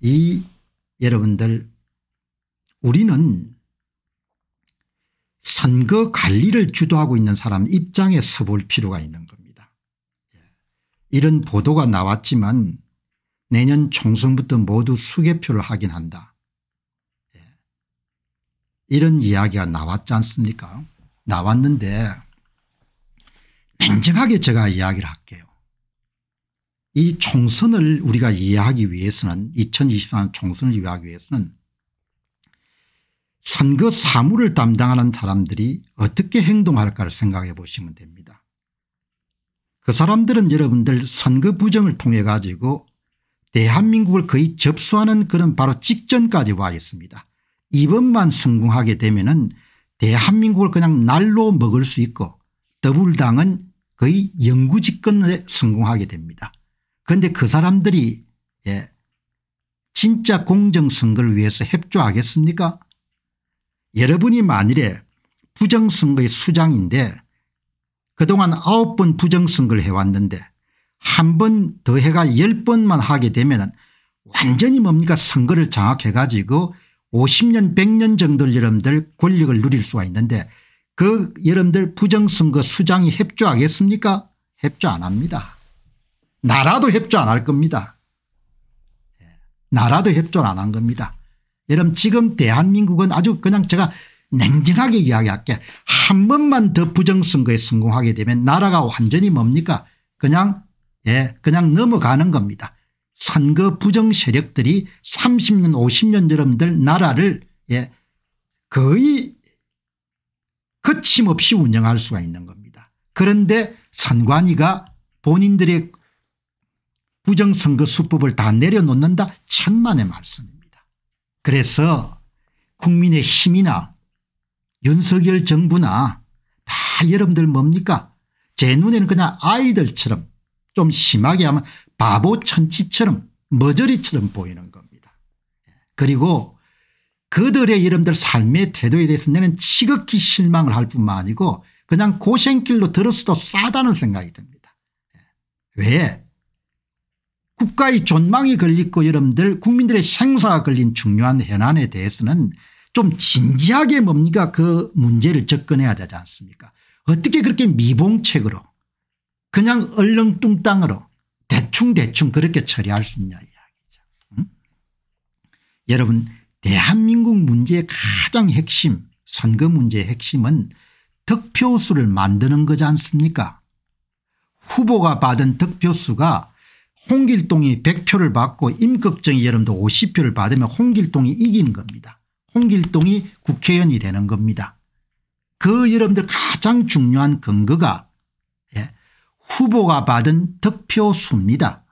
이 여러분들 우리는 선거 관리를 주도하고 있는 사람 입장에 서 볼 필요가 있는 겁니다. 예. 이런 보도가 나왔지만 내년 총선부터 모두 수개표를 하긴 한다. 예. 이런 이야기가 나왔지 않습니까 나왔는데 냉정하게 제가 이야기를 할게요. 이 총선을 우리가 이해하기 위해서는 2024년 총선을 이해하기 위해서는 선거 사무를 담당하는 사람들이 어떻게 행동할까를 생각해 보시면 됩니다. 그 사람들은 여러분들 선거 부정을 통해 가지고 대한민국을 거의 접수하는 그런 바로 직전까지 와 있습니다. 이번만 성공하게 되면 은 대한민국을 그냥 날로 먹을 수 있고 더불당은 거의 영구집권에 성공하게 됩니다. 그런데 그 사람들이 예, 진짜 공정선거를 위해서 협조하겠습니까 여러분이 만일에 부정선거의 수장인데 그동안 아홉 번 부정선거를 해왔는데 한 번 더 해가 열번만 하게 되면 완전히 뭡니까 선거를 장악해 가지고 50년 100년 정도 여러분들 권력을 누릴 수가 있는데 그 여러분들 부정선거 수장이 협조하겠습니까 협조 안 합니다. 나라도 협조 안 할 겁니다. 예, 나라도 협조안 한 겁니다. 여러분 지금 대한민국은 아주 그냥 제가 냉정하게 이야기할게 한 번만 더 부정선거에 성공하게 되면 나라가 완전히 뭡니까 그냥 예 그냥 넘어가는 겁니다. 선거 부정 세력들이 30년 50년 여러분들 나라를 예 거의 거침없이 운영할 수가 있는 겁니다. 그런데 선관위가 본인들의 부정선거 수법을 다 내려놓는다 천만의 말씀입니다. 그래서 국민의 힘이나 윤석열 정부나 다 여러분들 뭡니까 제 눈에는 그냥 아이들처럼 좀 심하게 하면 바보 천치처럼 머저리처럼 보이는 겁니다. 그리고 그들의 여러분들 삶의 태도에 대해서 나는 지극히 실망을 할 뿐만 아니고 그냥 고생길로 들었어도 싸다는 생각이 듭니다. 왜 국가의 존망이 걸리고 여러분들 국민들의 생사가 걸린 중요한 현안에 대해서는 좀 진지하게 뭡니까 그 문제를 접근해야 되지 않습니까 어떻게 그렇게 미봉책으로 그냥 얼렁뚱땅으로 대충대충 그렇게 처리할 수 있냐 이야기죠. 응? 여러분 대한민국 문제의 가장 핵심 선거 문제의 핵심은 득표수를 만드는 거지 않습니까 후보가 받은 득표수가 홍길동이 100표를 받고 임꺽정이 여러분도 50표를 받으면 홍길동이 이기는 겁니다. 홍길동이 국회의원이 되는 겁니다. 그 여러분들 가장 중요한 근거가 예, 후보가 받은 득표 수입니다.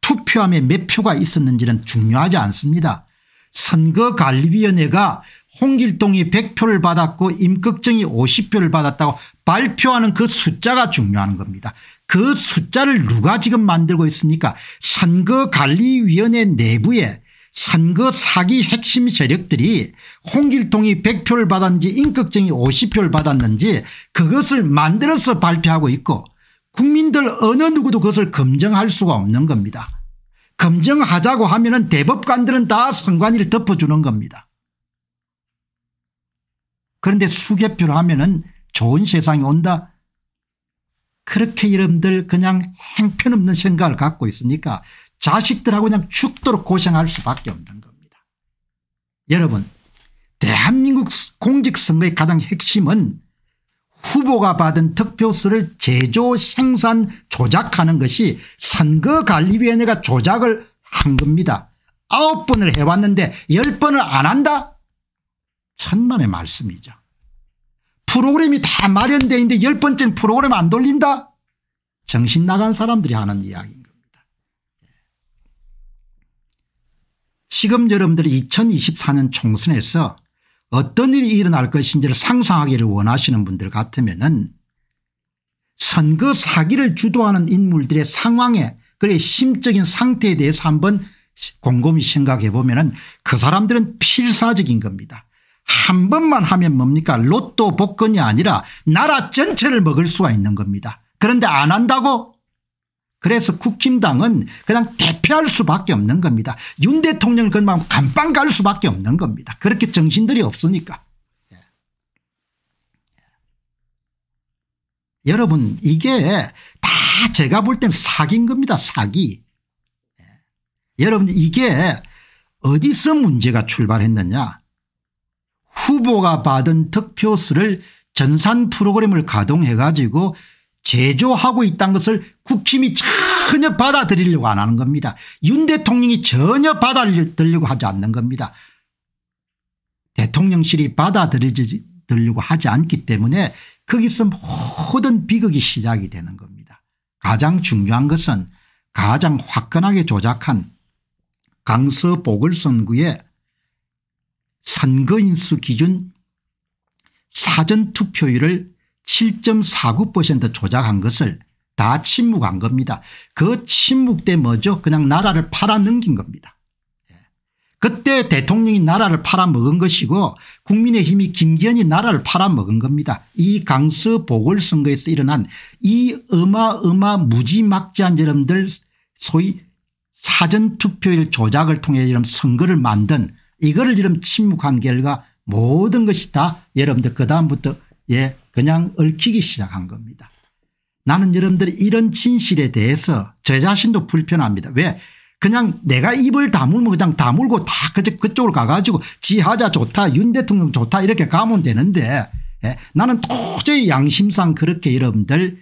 투표함에 몇 표가 있었는지는 중요하지 않습니다. 선거관리위원회가 홍길동이 100표를 받았고 임꺽정이 50표를 받았다고 발표하는 그 숫자가 중요한 겁니다. 그 숫자를 누가 지금 만들고 있습니까 선거관리위원회 내부에 선거 사기 핵심 세력들이 홍길동이 100표를 받았는지 인격정이 50표를 받았는지 그것을 만들어서 발표하고 있고 국민들 어느 누구도 그것을 검증할 수가 없는 겁니다. 검증하자고 하면 은 대법관들은 다 선관위를 덮어주는 겁니다. 그런데 수개표를 하면 은 좋은 세상이 온다 그렇게 이름들 그냥 행편없는 생각을 갖고 있으니까 자식들하고 그냥 죽도록 고생할 수밖에 없는 겁니다. 여러분 대한민국 공직선거의 가장 핵심은 후보가 받은 득표수를 제조 생산 조작하는 것이 선거관리위원회가 조작을 한 겁니다. 아홉 번을 해왔는데 열 번을 안 한다? 천만의 말씀이죠. 프로그램이 다 마련되어 있는데 열 번째는 프로그램 안 돌린다? 정신 나간 사람들이 하는 이야기인 겁니다. 예. 지금 여러분들 2024년 총선에서 어떤 일이 일어날 것인지를 상상하기를 원하시는 분들 같으면 은 선거 사기를 주도하는 인물들의 상황에 그래 심적인 상태에 대해서 한번 곰곰이 생각해 보면 은그 사람들은 필사적인 겁니다. 한 번만 하면 뭡니까 로또 복권이 아니라 나라 전체를 먹을 수가 있는 겁니다. 그런데 안 한다고 그래서 국힘당은 그냥 대표할 수밖에 없는 겁니다. 윤 대통령을 그만 간방갈 수밖에 없는 겁니다. 그렇게 정신들이 없으니까. 예. 여러분 이게 다 제가 볼 땐 사기인 겁니다. 사기. 예. 여러분 이게 어디서 문제가 출발했느냐 후보가 받은 득표수를 전산 프로그램을 가동해 가지고 제조하고 있다는 것을 국힘이 전혀 받아들이려고 안 하는 겁니다. 윤 대통령이 전혀 받아들이려고 하지 않는 겁니다. 대통령실이 받아들이려고 하지 않기 때문에 거기서 모든 비극이 시작이 되는 겁니다. 가장 중요한 것은 가장 화끈하게 조작한 강서 보궐선구에 선거인수 기준 사전투표율을 7.49% 조작한 것을 다 침묵한 겁니다. 그 침묵 때 뭐죠? 그냥 나라를 팔아넘긴 겁니다. 예. 그때 대통령이 나라를 팔아먹은 것이고 국민의힘이 김기현이 나라를 팔아먹은 겁니다. 이 강서 보궐선거에서 일어난 이 어마어마 무지막지한 여러분들 소위 사전투표율 조작을 통해 이런 선거를 만든 이거를 이름 침묵한 결과 모든 것이 다 여러분들 그다음부터 예 그냥 얽히기 시작한 겁니다. 나는 여러분들이 이런 진실에 대해서 저 자신도 불편합니다. 왜 그냥 내가 입을 다물면 그냥 다물고 다 그쪽으로 가가지고 지하자 좋다 윤 대통령 좋다 이렇게 가면 되는데 예, 나는 도저히 양심상 그렇게 여러분들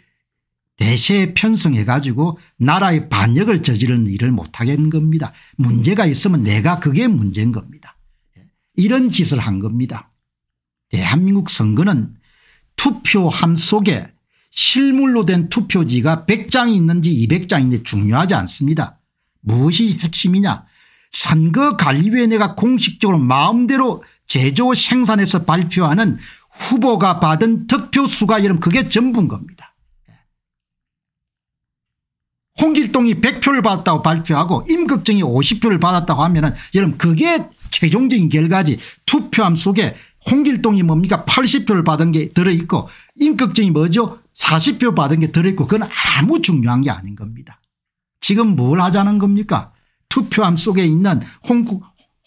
대세에 편승해가지고 나라의 반역을 저지르는 일을 못하겠는 겁니다. 문제가 있으면 내가 그게 문제인 겁니다. 예, 이런 짓을 한 겁니다. 대한민국 선거는 투표함 속에 실물로 된 투표지가 100장이 있는지 2 0 0장이 있는지 중요하지 않습니다. 무엇이 핵심이냐 선거관리위원회가 공식적으로 마음대로 제조 생산해서 발표하는 후보가 받은 득표수가 이름 그게 전부인 겁니다. 홍길동이 100표를 받았다고 발표하고 임극정이 50표를 받았다고 하면 은 여러분 그게 최종적인 결과지 투표함 속에 홍길동이 뭡니까 80표를 받은 게 들어있고 임극정이 뭐죠 40표 받은 게 들어있고 그건 아무 중요한 게 아닌 겁니다. 지금 뭘 하자는 겁니까 투표함 속에 있는 홍,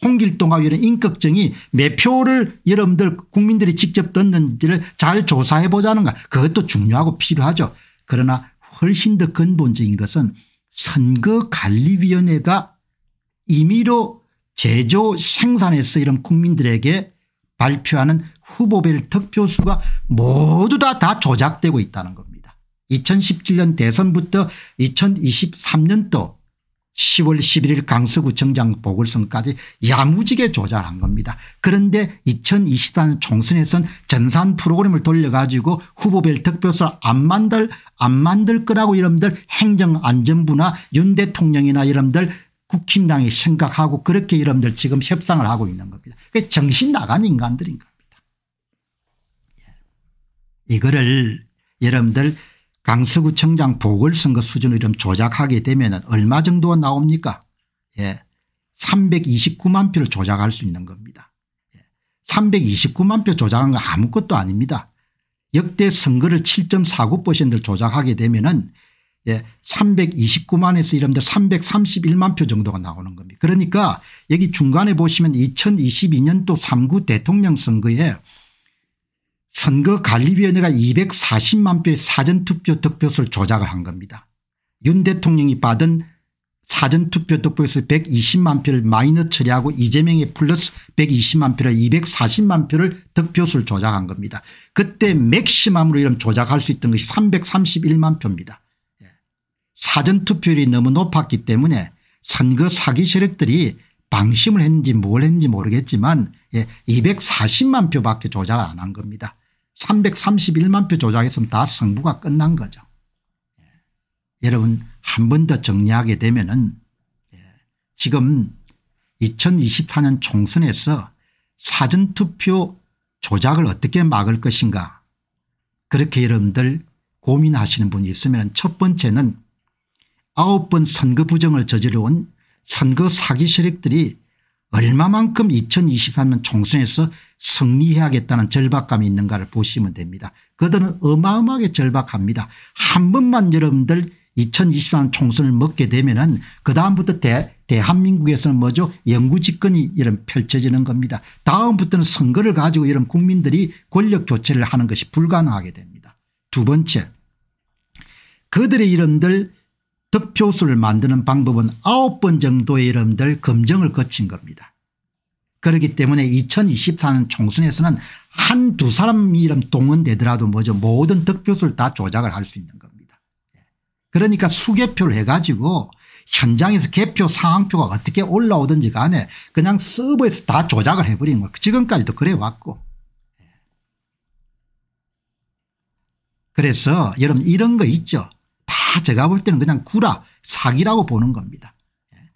홍길동과 이런 임극정이 몇 표를 여러분들 국민들이 직접 듣는지를 잘 조사해 보자는 거 그것도 중요하고 필요하죠. 그러나 훨씬 더 근본적인 것은 선거관리위원회가 임의로 제조 생산해서 이런 국민들에게 발표하는 후보별 득표수가 모두 다, 다 조작되고 있다는 겁니다. 2017년 대선부터 2023년도 10월 11일 강서구청장 보궐선까지 야무지게 조절한 겁니다. 그런데 2 0 2 0년 총선에선 전산 프로그램을 돌려가지고 후보별 득표수 안 만들 안 만들 거라고 여러분들 행정안전부나 윤 대통령이나 여러분들 국힘당이 생각하고 그렇게 여러분들 지금 협상을 하고 있는 겁니다. 정신 나간 인간들인 겁니다. 예. 이거를 여러분들 강서구청장 보궐선거 수준을 좀 조작하게 되면 얼마 정도 나옵니까 예. 329만 표를 조작할 수 있는 겁니다. 329만 예, 표 조작한 건 아무것도 아닙니다. 역대 선거를 7.49%를 조작하게 되면 은 예, 329만에서 이런데 331만 표 정도가 나오는 겁니다. 그러니까 여기 중간에 보시면 2022년도 3구 대통령 선거에 선거관리위원회가 240만 표의 사전투표 득표수를 조작을 한 겁니다. 윤 대통령이 받은 사전투표 득표수 120만 표를 마이너 처리하고 이재명의 플러스 120만 표를 240만 표를 득표수를 조작한 겁니다. 그때 맥시멈으로 이런 조작할 수 있던 것이 331만 표입니다. 예. 사전투표율이 너무 높았기 때문에 선거 사기 세력들이 방심을 했는지 뭘 했는지 모르겠지만 240만 예, 표밖에 조작 을안 한 겁니다. 331만 표 조작했으면 다 승부가 끝난 거죠. 예. 여러분 한 번 더 정리하게 되면 은 예. 지금 2024년 총선에서 사전투표 조작을 어떻게 막을 것인가 그렇게 여러분들 고민하시는 분이 있으면 첫 번째는 아홉 번 선거 부정을 저지러온 선거 사기 세력들이 얼마만큼 2023년 총선에서 승리해야겠다는 절박감이 있는가를 보시면 됩니다. 그들은 어마어마하게 절박합니다. 한 번만 여러분들 2023년 총선을 먹게 되면은 그다음부터 대, 대한민국에서는 뭐죠 영구집권이 이런 펼쳐지는 겁니다. 다음부터는 선거를 가지고 이런 국민들이 권력 교체를 하는 것이 불가능하게 됩니다. 두 번째 그들의 이름들 득표수를 만드는 방법은 9번 정도의 여러분들 검증을 거친 겁니다. 그렇기 때문에 2024년 총선에서는 한두 사람 이름 동원되더라도 뭐죠 모든 득표수를 다 조작을 할 수 있는 겁니다. 예. 그러니까 수개표를 해가지고 현장에서 개표 상황표가 어떻게 올라오든지 간에 그냥 서버에서 다 조작을 해버리 거예요. 지금까지도 그래 왔고. 예. 그래서 여러분 이런 거 있죠. 제가 볼 때는 그냥 구라 사기라고 보는 겁니다. 예.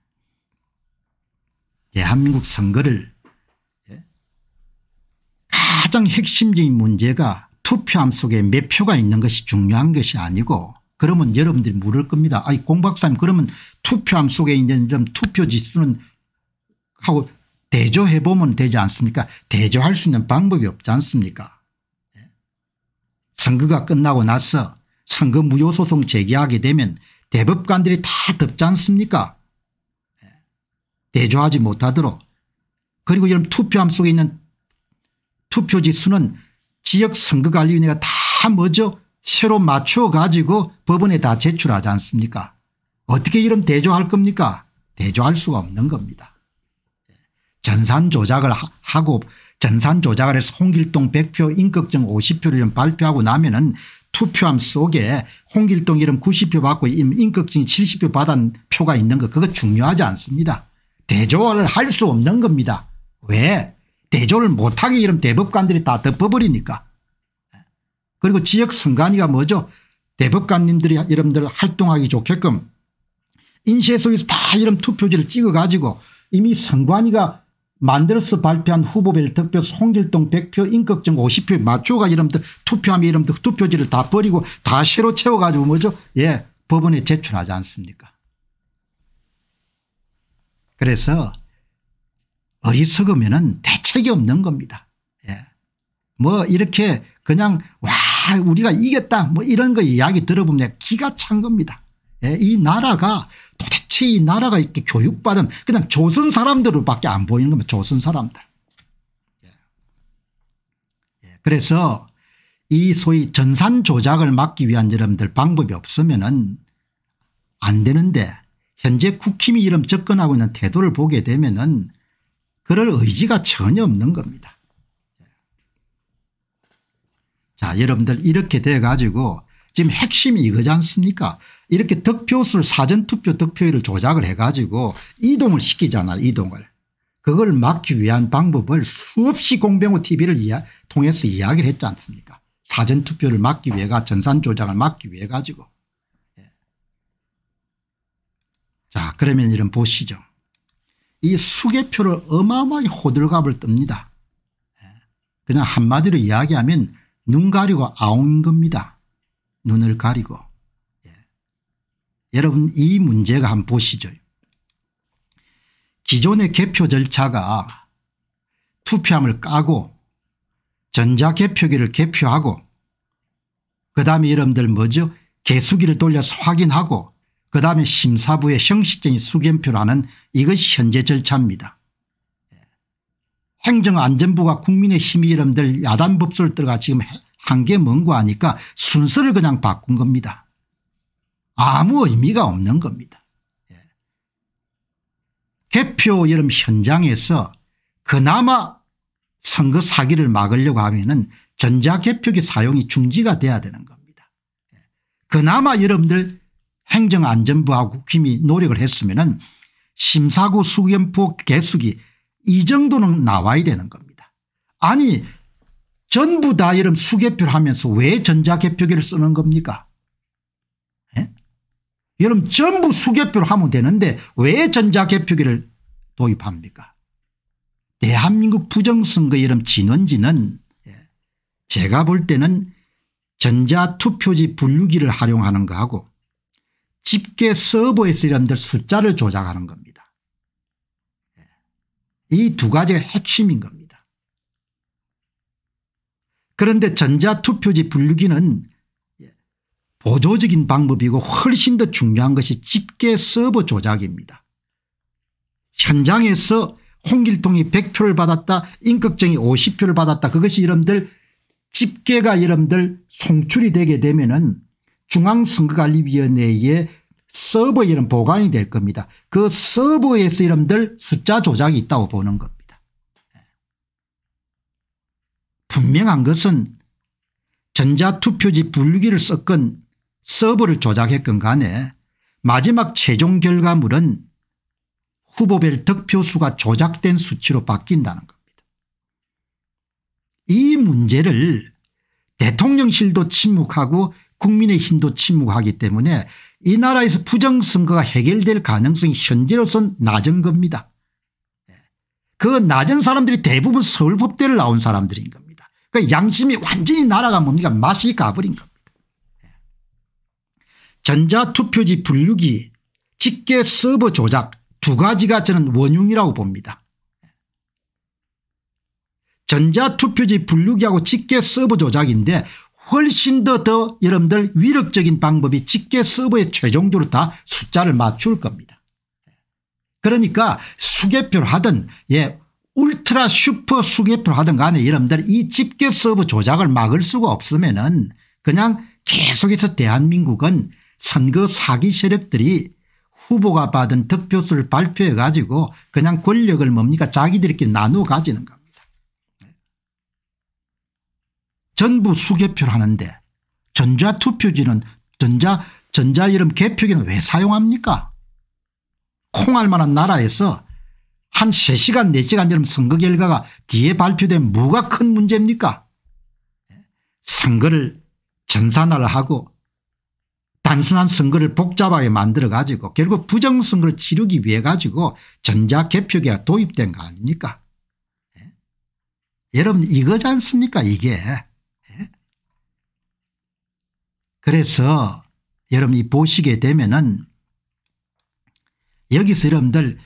대한민국 선거를 예. 가장 핵심적인 문제가 투표함 속에 몇 표가 있는 것이 중요한 것이 아니고 그러면 여러분들이 물을 겁니다. 아니 공 박사님 그러면 투표함 속에 있는 이런 투표 지수는 하고 대조해 보면 되지 않습니까 대조할 수 있는 방법이 없지 않습니까 예. 선거가 끝나고 나서 상금 무효 소송 제기하게 되면 대법관들이 다 덮지 않습니까 예. 대조하지 못하도록 그리고 여러분 투표함 속에 있는 투표지 수는 지역선거관리위원회가 다 뭐죠 새로 맞춰 가지고 법원에 다 제출하지 않습니까 어떻게 이런 대조할 겁니까 대조할 수가 없는 겁니다. 예. 전산 조작을 하고 전산 조작을 해서 홍길동 100표 인격정 50표를 발표하고 나면은 투표함 속에 홍길동 이름 90표 받고 임인극증이 70표 받은 표가 있는 거 그거 중요하지 않습니다. 대조를 할 수 없는 겁니다. 왜 대조를 못하게 이런 대법관들이 다 덮어버리니까. 그리고 지역 선관위가 뭐죠 대법관님들이 여러분들 활동하기 좋게끔 인쇄소에서 다 이런 투표지를 찍어 가지고 이미 선관위가 만들어서 발표한 후보별 득표 송길동 100표 임꺽정 50표 마초가 이름들 투표함이 이름들 투표지를 다 버리고 다 새로 채워가지고 뭐죠 예 법원에 제출하지 않습니까 그래서 어리석으면 대책이 없는 겁니다 예. 뭐 이렇게 그냥 와 우리가 이겼다 뭐 이런 거 이야기 들어보면 기가 찬 겁니다 예. 이 나라가 도대체 같이 나라가 이렇게 교육받은 그냥 조선 사람들로밖에 안 보이는 겁니다. 조선 사람들. 예. 예. 그래서 이 소위 전산 조작을 막기 위한 여러분들 방법이 없으면 안 되는데 현재 국힘이 이름 접근하고 있는 태도를 보게 되면 은 그럴 의지가 전혀 없는 겁니다. 예. 자 여러분들 이렇게 돼 가지고 지금 핵심이 이거지 않습니까 이렇게 득표수를 사전투표 득표율을 조작을 해 가지고 이동을 시키잖아 이동을. 그걸 막기 위한 방법을 수없이 공병호 tv를 이야, 통해서 이야기를 했지 않습니까 사전투표를 막기 위해가 전산조작을 막기 위해 가지고. 예. 자 그러면 이런 보시죠. 이 수개표를 어마어마하게 호들갑을 뜹니다. 예. 그냥 한마디로 이야기하면 눈 가리고 아웅 겁니다. 눈을 가리고 예. 여러분 이 문제가 한번 보시죠. 기존의 개표 절차가 투표함을 까고 전자개표기를 개표하고 그 다음에 여러분들 뭐죠 개수기를 돌려서 확인하고 그 다음에 심사부의 형식적인 수견표라는 이것이 현재 절차입니다. 예. 행정안전부가 국민의힘이 여러분들 야단법수를 들어가 지금 한게 뭔고 하니까 순서를 그냥 바꾼 겁니다. 아무 의미가 없는 겁니다. 예. 개표 여름 현장에서 그나마 선거 사기를 막으려고 하면은 전자개표기 사용이 중지가 돼야 되는 겁니다. 예. 그나마 여러분들 행정안전부하고 국힘이 노력을 했으면은 심사고 수견포 개수기 이 정도는 나와야 되는 겁니다. 아니 전부 다 이런 수개표를 하면서 왜 전자개표기를 쓰는 겁니까? 예? 여러분 전부 수개표를 하면 되는데 왜 전자개표기를 도입합니까? 대한민국 부정선거 이름 진원지는 예, 제가 볼 때는 전자투표지 분류기를 활용하는 거하고 집계 서버에서 이런들 숫자를 조작하는 겁니다. 예. 이두 가지가 핵심인 겁니다. 그런데 전자투표지 분류기는 보조적인 방법이고 훨씬 더 중요한 것이 집계 서버 조작입니다. 현장에서 홍길동이 100표를 받았다 인격정이 50표를 받았다 그것이 여러분들 집계가 여러분들 송출이 되게 되면 은 중앙선거관리위원회의 서버에 이 보관이 될 겁니다. 그 서버에서 여러분들 숫자 조작이 있다고 보는 겁니다. 분명한 것은 전자투표지 분류기를 썼건 서버를 조작했건 간에 마지막 최종 결과물은 후보별 득표수가 조작된 수치로 바뀐다는 겁니다. 이 문제를 대통령실도 침묵하고 국민의힘도 침묵하기 때문에 이 나라에서 부정선거가 해결될 가능성이 현재로선 낮은 겁니다. 그 낮은 사람들이 대부분 서울법대를 나온 사람들인 겁니다. 그 양심이 완전히 날아가 뭡니까 그러니까 맛이 가버린 겁니다. 예. 전자투표지 분류기 직계 서버 조작 두 가지가 저는 원흉이라고 봅니다. 예. 전자투표지 분류기하고 직계 서버 조작인데 훨씬 더 더 여러분들 위력적인 방법이 직계 서버에 최종적으로 다 숫자를 맞출 겁니다. 예. 그러니까 수개표를 하든 예 울트라 슈퍼 수개표를 하든 간에 여러분들 이 집계 서브 조작을 막을 수가 없으면 은 그냥 계속해서 대한민국은 선거 사기 세력들이 후보가 받은 득표수를 발표해 가지고 그냥 권력을 뭡니까 자기들끼리 나누어 가지는 겁니다. 네. 전부 수개표를 하는데 전자투표지는 전자 전자 이름 개표기는 왜 사용합니까 콩할 만한 나라에서 한 3시간 4시간처럼 선거 결과가 뒤에 발표된 뭐가 큰 문제입니까 선거를 전산화를 하고 단순한 선거를 복잡하게 만들어 가지고 결국 부정선거를 치르기 위해 가지고 전자개표기가 도입된 거 아닙니까 예? 여러분 이거지 않습니까 이게 예? 그래서 여러분이 보시게 되면은 여기서 여러분들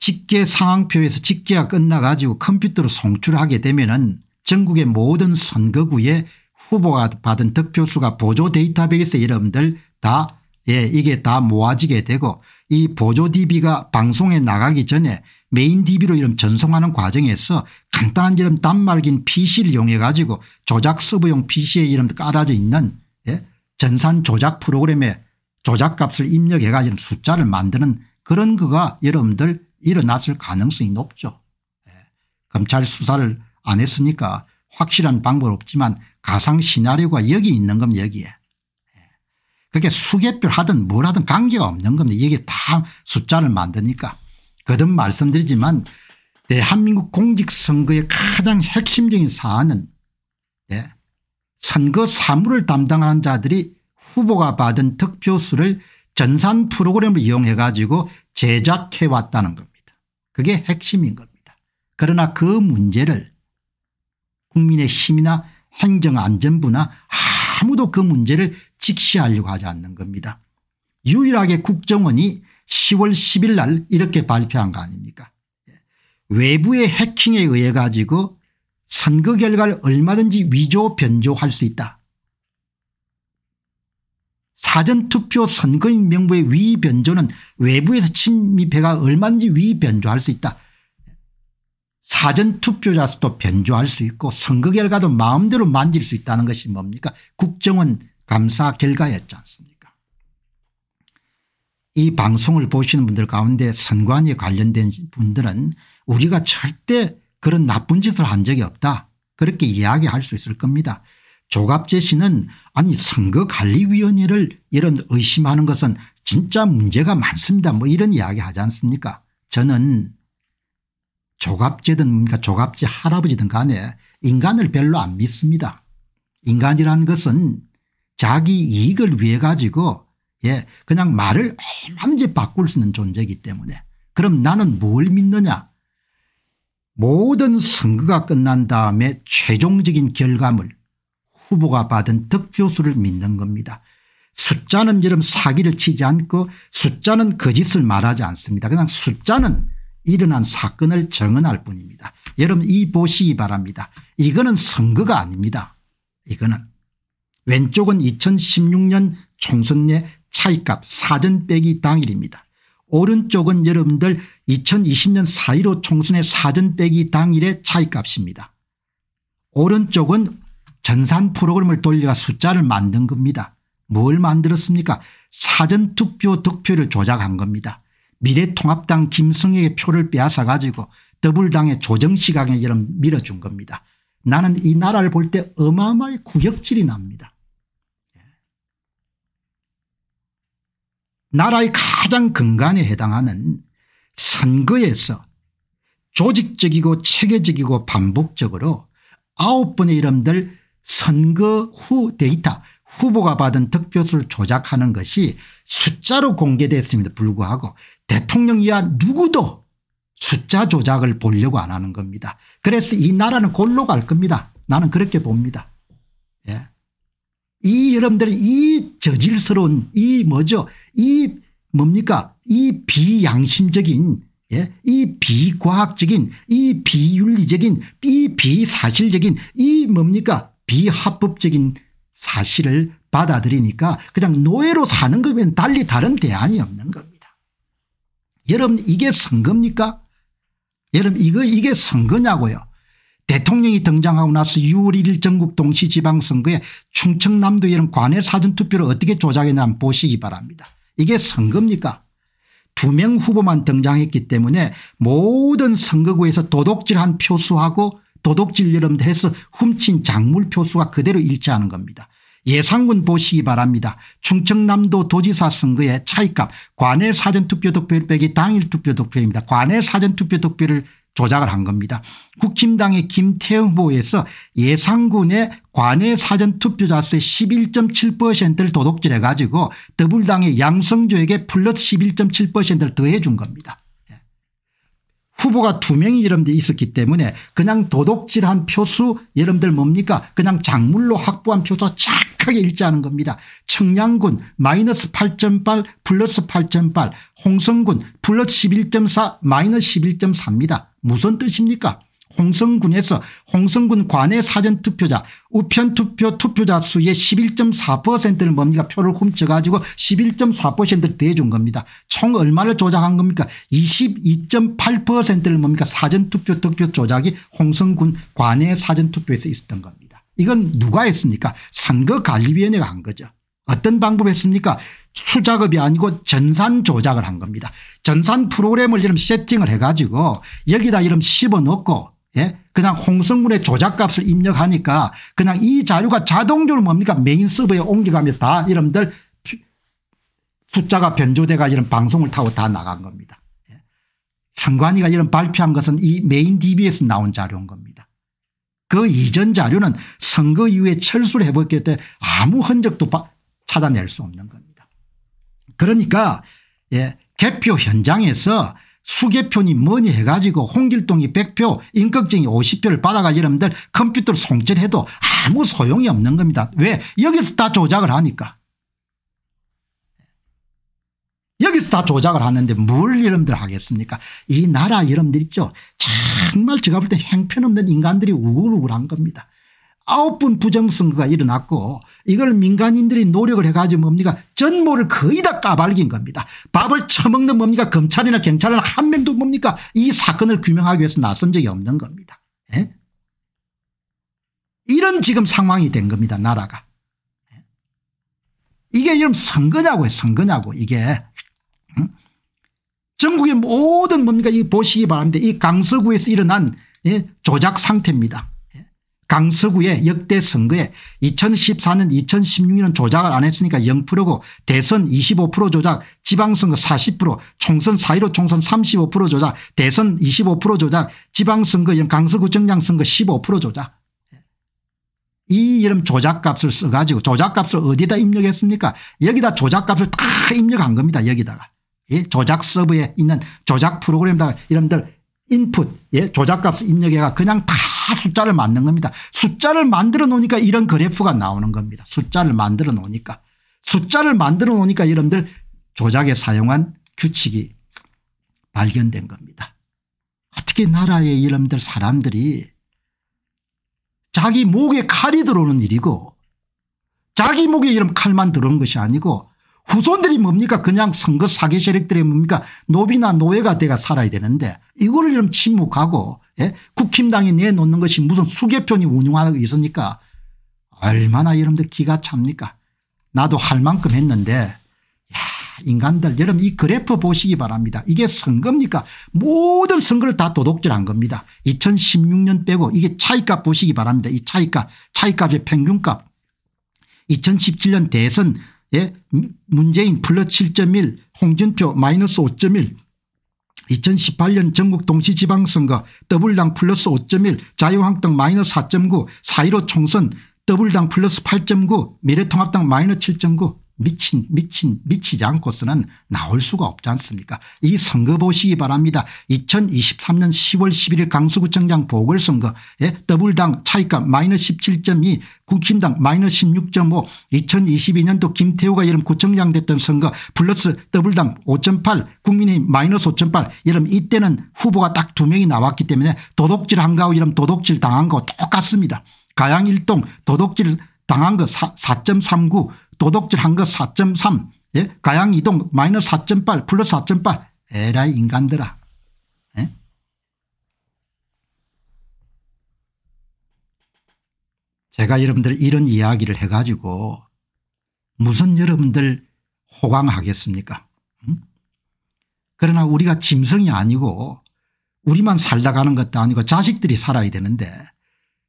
직계 상황표에서 직계가 끝나가지고 컴퓨터로 송출하게 되면은 전국의 모든 선거구에 후보가 받은 득표수가 보조 데이터베이스 여러분들 다 예, 이게 다 모아지게 되고 이 보조 DB가 방송에 나가기 전에 메인 DB로 이름 전송하는 과정에서 간단한 이름 단말긴 PC를 이용해 가지고 조작 서버용 PC에 이름 깔아져 있는 예? 전산 조작 프로그램에 조작값을 입력해 가지고 숫자를 만드는 그런 거가 여러분들 일어났을 가능성이 높죠. 예. 검찰 수사를 안 했으니까 확실한 방법 없지만 가상 시나리오가 여기 있는 겁니다 여기에. 예. 그게 수개별 하든 뭘 하든 관계가 없는 겁니다. 이게 다 숫자를 만드니까. 거듭 말씀드리지만 대한민국 공직선거의 가장 핵심적인 사안은 예. 선거 사무를 담당하는 자들이 후보가 받은 득표수를 전산 프로그램을 이용해 가지고 제작해 왔다는 겁니다. 그게 핵심인 겁니다. 그러나 그 문제를 국민의힘이나 행정안전부나 아무도 그 문제를 직시하려고 하지 않는 겁니다. 유일하게 국정원이 10월 10일 날 이렇게 발표한 거 아닙니까 외부의 해킹에 의해 가지고 선거 결과를 얼마든지 위조 변조할 수 있다. 사전투표 선거인 명부의 위변조는 외부에서 침입해가 얼마든지 위변조할 수 있다. 사전투표자 수도 변조할 수 있고 선거 결과도 마음대로 만질 수 있다는 것이 뭡니까 국정원 감사 결과였지 않습니까 이 방송을 보시는 분들 가운데 선관위에 관련된 분들은 우리가 절대 그런 나쁜 짓을 한 적이 없다 그렇게 이야기할 수 있을 겁니다. 조갑재 씨는 아니 선거관리위원회를 이런 의심하는 것은 진짜 문제가 많습니다 뭐 이런 이야기 하지 않습니까 저는 조갑재든 뭡니까 조갑재 할아버지든 간에 인간을 별로 안 믿습니다. 인간이라는 것은 자기 이익을 위해 가지고 예 그냥 말을 얼마든지 바꿀 수 있는 존재이기 때문에 그럼 나는 뭘 믿느냐 모든 선거가 끝난 다음에 최종적인 결과물 후보가 받은 득표수를 믿는 겁니다. 숫자는 여름 사기를 치지 않고 숫자는 거짓을 말하지 않습니다. 그냥 숫자는 일어난 사건을 정언할 뿐입니다. 여러분 이 보시기 바랍니다. 이거는 선거가 아닙니다. 이거는 왼쪽은 2016년 총선 내 차이값 사전 빼기 당일입니다. 오른쪽은 여러분들 2020년 4.15 총선의 사전 빼기 당일의 차이값입니다. 오른쪽은 전산 프로그램을 돌려 숫자를 만든 겁니다. 뭘 만들었습니까 사전투표 득표를 조작한 겁니다. 미래통합당 김성희의 표를 빼앗아 가지고 더블당의조정시각에 이런 밀어준 겁니다. 나는 이 나라를 볼 때 어마어마의 구역질이 납니다. 예. 나라의 가장 근간에 해당하는 선거에서 조직적이고 체계적이고 반복적으로 아홉 번의 이름들 선거 후 데이터 후보가 받은 득표수를 조작하는 것이 숫자로 공개됐음에도 불구하고 대통령 이하 누구도 숫자 조작을 보려고 안 하는 겁니다. 그래서 이 나라는 골로 갈 겁니다. 나는 그렇게 봅니다. 예. 이 여러분들이 이 저질스러운 이 뭐죠 이 뭡니까 이 비양심적인 예? 이 비과학적인 이 비윤리적인 이 비사실적인 이 뭡니까 비합법적인 사실을 받아들이니까 그냥 노예로 사는 것면 달리 다른 대안이 없는 겁니다. 여러분 이게 선거입니까? 여러분 이거 이게 선거냐고요. 대통령이 등장하고 나서 6월 1일 전국 동시지방선거에 충청남도 이런 관외 사전투표를 어떻게 조작했냐면 보시기 바랍니다. 이게 선거입니까? 두 명 후보만 등장했기 때문에 모든 선거구에서 도둑질한 표수하고 도둑질 여름도 해서 훔친 작물 표수가 그대로 일치하는 겁니다. 예상군 보시기 바랍니다. 충청남도 도지사 선거의 차이값 관외 사전투표 득표 빼기 당일 투표 득표입니다. 관외 사전투표 득표를 조작을 한 겁니다. 국힘당의 김태형 후보에서 예상군의 관외 사전투표자 수의 11.7%를 도둑질해 가지고 더불당의 양성조에게 플러스 11.7%를 더해 준 겁니다. 후보가 두 명이 여러분들 있었기 때문에 그냥 도둑질한 표수 여러분들 뭡니까 그냥 작물로 확보한 표수와 착하게 일치하는 겁니다. 청량군 마이너스 8.8 플러스 8.8 홍성군 플러스 11.4 마이너스 11.4입니다. 무슨 뜻입니까 홍성군에서 홍성군 관내 사전투표자 우편투표 투표자 수의 11.4%를 뭡니까 표를 훔쳐가지고 11.4%를 대준 겁니다. 총 얼마를 조작한 겁니까 22.8%를 뭡니까 사전투표 득표 조작이 홍성군 관내 사전투표에서 있었던 겁니다. 이건 누가 했습니까 선거관리위원회가 한 거죠. 어떤 방법을 했습니까 수작업이 아니고 전산 조작을 한 겁니다. 전산 프로그램을 이런 세팅을 해가지고 여기다 이름 씹어넣고 예? 그냥 홍성문의 조작값을 입력하니까 그냥 이 자료가 자동적으로 뭡니까 메인 서버에 옮겨가면 다 여러분들 숫자가 변조돼가 이런 방송을 타고 다 나간 겁니다. 예. 선관위가 이런 발표한 것은 이 메인 DB에서 나온 자료인 겁니다. 그 이전 자료는 선거 이후에 철수를 해버기때 아무 흔적도 찾아낼 수 없는 겁니다. 그러니까 예, 개표 현장에서 수개표니 뭐니 해가지고 홍길동이 100표 임꺽정이 50표를 받아가지고 여러분들 컴퓨터를 송질해도 아무 소용이 없는 겁니다. 왜 여기서 다 조작을 하니까 여기서 다 조작을 하는데 뭘 여러분들 하겠습니까 이 나라 여러분들 있죠 정말 제가 볼 때 행편없는 인간들이 우글우글한 겁니다. 아홉 번 부정선거가 일어났고 이걸 민간인들이 노력을 해가지고 뭡니까 전모를 거의 다 까발긴 겁니다. 밥을 처먹는 뭡니까 검찰이나 경찰은 한 명도 뭡니까 이 사건을 규명하기 위해서 나선 적이 없는 겁니다. 에? 예? 이런 지금 상황이 된 겁니다 나라가. 예? 이게 지금 선거냐고요 선거냐고 이게. 전국의 모든 뭡니까 이 보시기 바랍니다. 이 강서구에서 일어난 예? 조작 상태입니다. 강서구의 역대 선거에 2014년 2016년 조작을 안 했으니까 0%고 대선 25% 조작 지방선거 40% 총선 4.15 총선 35% 조작 대선 25% 조작 지방선거 강서구청장 선거 15% 조작 이 이름 조작값을 써가지고 조작값을 어디다 입력했습니까 여기다 조작값을 다 입력한 겁니다 여기다가 예? 조작 서버에 있는 조작 프로그램다가 이름들 인풋 예 조작값 입력해가 그냥 다 숫자를 만든 겁니다. 숫자를 만들어 놓으니까 이런 그래프가 나오는 겁니다. 숫자를 만들어 놓으니까 숫자를 만들어 놓으니까 여러분들 조작에 사용한 규칙이 발견된 겁니다. 어떻게 나라의 여러분들 사람들이 자기 목에 칼이 들어오는 일이고 자기 목에 이런 칼만 들어온 것이 아니고 후손들이 뭡니까 그냥 선거 사기 세력들이 뭡니까 노비나 노예가 돼가 살아야 되는데 이거를 좀 침묵하고 예? 국힘당이 내놓는 것이 무슨 수개편이 운영하고 있으니까 얼마나 여러분들 기가 찹니까 나도 할 만큼 했는데 야 인간들 여러분 이 그래프 보시기 바랍니다. 이게 선거입니까 모든 선거를 다 도둑질한 겁니다. 2016년 빼고 이게 차이값 보시기 바랍니다. 이 차이값 차이값의 평균값 2017년 대선 예, 문재인 플러스 7.1 홍준표 마이너스 5.1 2018년 전국 동시지방선거 더블당 플러스 5.1 자유한국당 마이너스 4.9 4.15 총선 더블당 플러스 8.9 미래통합당 마이너스 7.9 미친 미친 미치지 않고서는 나올 수가 없지 않습니까 이 선거 보시기 바랍니다. 2023년 10월 11일 강서구청장 보궐선거 에 더블당 차이값 마이너스 17.2 국힘당 마이너스 16.5 2022년도 김태우가 여름 구청장 됐던 선거 플러스 더블당 5.8 국민의힘 마이너스 5.8여름 이때는 후보가 딱 두 명이 나왔기 때문에 도덕질 한가우 이름 도덕질 당한 거 똑같습니다. 가양1동도덕질 당한 거4.39 도덕질한 거 4.3 예? 가양이동 마이너스 4.8 플러스 4.8 에라이 인간들아 예? 제가 여러분들 이런 이야기를 해가지고 무슨 여러분들 호강하겠습니까 그러나 우리가 짐승이 아니고 우리만 살다 가는 것도 아니고 자식들이 살아야 되는데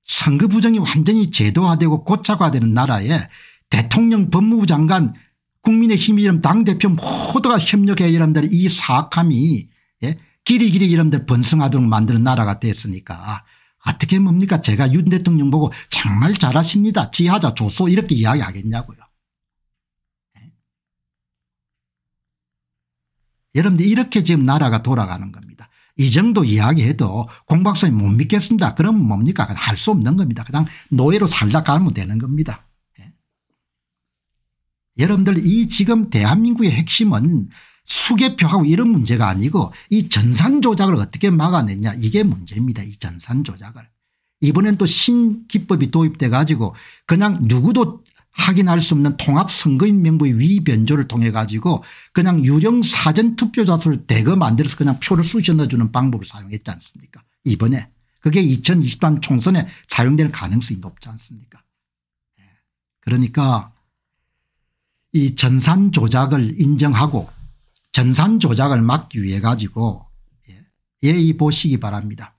선거 부정이 완전히 제도화되고 고착화되는 나라에 대통령 법무부 장관 국민의힘 이름 당대표 모두가 협력해 이름들 이 사악함이 예? 길이 길이 이런들 번성하도록 만드는 나라가 됐으니까 어떻게 뭡니까 제가 윤 대통령 보고 정말 잘하십니다 지하자 조소 이렇게 이야기하겠냐고요. 예? 여러분들 이렇게 지금 나라가 돌아가는 겁니다. 이 정도 이야기해도 공박사님 못 믿겠습니다. 그럼 뭡니까 할 수 없는 겁니다. 그냥 노예로 살다 가면 되는 겁니다. 여러분들 이 지금 대한민국의 핵심은 수개표하고 이런 문제가 아니고 이 전산 조작을 어떻게 막아냈냐 이게 문제입니다. 이 전산 조작을. 이번엔 또 신기법이 도입돼 가지고 그냥 누구도 확인할 수 없는 통합선거인 명부의 위변조를 통해 가지고 그냥 유령 사전 투표자수를 대거 만들어서 그냥 표를 쑤셔 넣어주는 방법을 사용했지 않습니까 이번에 그게 2 0 2 0년 총선에 사용될 가능성이 높지 않습니까 예. 그러니까 이 전산 조작을 인정하고 전산 조작을 막기 위해 가지고 예, 예의 보시기 바랍니다.